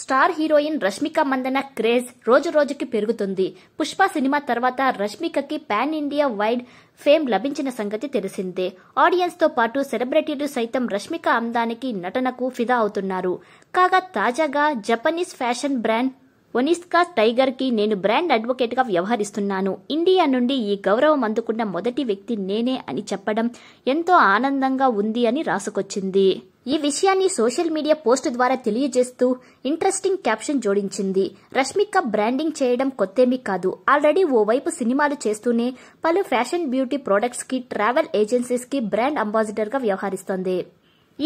star heroine Rashmika Mandanna craze రోజు రోజుకి పెరుగుతుంది పుష్ప సినిమా తర్వాత రష్మికకి పాన్ ఇండియా వైడ్ ఫేమ్ లభించిన సంగతి తెలిసిందే ఆడియన్స్తో పాటు సెలబ్రిటీలు సైతం రష్మిక అందానికి నటనకు ఫిదా అవుతున్నారు కాగా తాజాగా Japanese fashion brand Onitsuka Tiger కి నేను బ్రాండ్ అడ్వకేట్ గా వ్యవహరిస్తున్నాను ఇండియా నుండి ఈ గౌరవం అందుకున్న మొదటి వ్యక్తి నేనే అని చెప్పడం ఎంతో ఆనందంగా ఉంది అని రాసుకొచ్చింది ఈ విషయాన్ని సోషల్ మీడియా పోస్ట్ ద్వారా తెలియజేస్తూ ఇంట్రెస్టింగ్ క్యాప్షన్ జోడించింది రష్మిక బ్రాండింగ్ చేయడం కొత్తేమీ కాదు ఆల్రెడీ ఓవైపు సినిమాలు చేస్తూనే పలు ఫ్యాషన్ బ్యూటీ ప్రొడక్ట్స్కి ట్రావెల్ ఏజెన్సీస్కి బ్రాండ్ అంబాసిడర్గా వ్యవహరిస్తోంది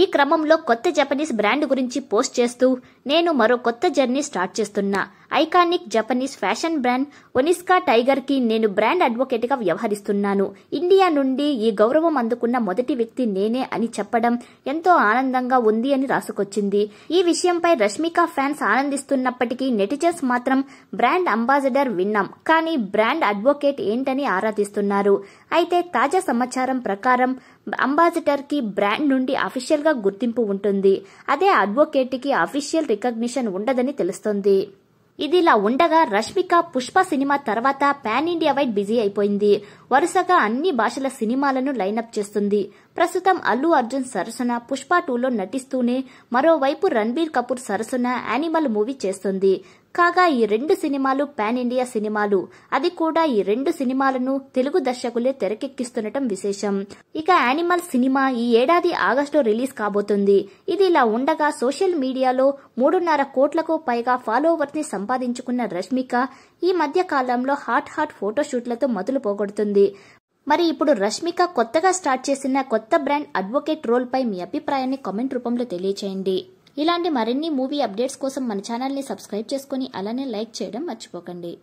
ఈ క్రమంలో కొత్త జపనీస్ బ్రాండ్ గురించి పోస్ట్ చేస్తూ నేను మరో కొత్త జర్నీ స్టార్ట్ చేస్తున్నా iconic Japanese fashion brand Onitsuka టైగర్కి నేను బ్రాండ్ గా వ్యవహరిస్తున్నాను ఇండియా నుండి ఈ గౌరవం అందుకున్న మొదటి వ్యక్తి నేనే అని చెప్పడం ఎంతో ఆనందంగా ఉంది అని రాసుకొచ్చింది ఈ విషయంపై రష్మిక ఫ్యాన్స్ ఆనందిస్తున్నప్పటికీ నెటిజన్స్ మాత్రం బ్రాండ్ అంబాసిడర్ విన్నాం కానీ బ్రాండ్ అడ్వకేట్ ఏంటని ఆరాధిస్తున్నారు అయితే తాజా సమాచారం ప్రకారం అంబాసిడర్ కి బ్రాండ్ నుండి అఫీషియల్ గా గుర్తింపు ఉంటుంది అదే అడ్వకేట్ కి అఫీషియల్ రికగ్నిషన్ ఉండదని తెలుస్తోంది ఇదిలా ఉండగా రష్మిక పుష్ప సినిమా తర్వాత పాన్ ఇండియా వైడ్ బిజీ అయిపోయింది వరుసగా అన్ని భాషల సినిమాలను లైనప్ చేస్తుంది ప్రస్తుతం అల్లు అర్జున్ సరసన పుష్ప టూలో నటిస్తూనే మరోవైపు రణబీర్ కపూర్ సరసన యానిమల్ మూవీ చేస్తుంది కాగా ఈ రెండు సినిమాలు పాన్ ఇండియా సినిమాలు అది కూడా ఈ రెండు సినిమాలను తెలుగు దర్శకులే తెరకెక్కిస్తుండటం విశేషం ఇక యానిమల్ సినిమా ఈ ఏడాది ఆగస్టులో రిలీజ్ కాబోతుంది ఇది ఇలా ఉండగా సోషల్ మీడియాలో మూడున్నర కోట్లకు పైగా ఫాలోవర్స్ ని సంపాదించుకున్న రష్మిక ఈ మధ్య కాలంలో హాట్ హాట్ ఫోటోషూట్లతో మొదలు పోగొడుతుంది మరి ఇప్పుడు రష్మిక కొత్తగా స్టార్ట్ చేసిన కొత్త బ్రాండ్ అడ్వకేట్ రోల్ పై మీ అభిప్రాయాన్ని కామెంట్ రూపంలో తెలియచేయండి ఇలాంటి మరిన్ని మూవీ అప్డేట్స్ కోసం మన ఛానల్ని సబ్స్క్రైబ్ చేసుకుని అలానే లైక్ చేయడం మర్చిపోకండి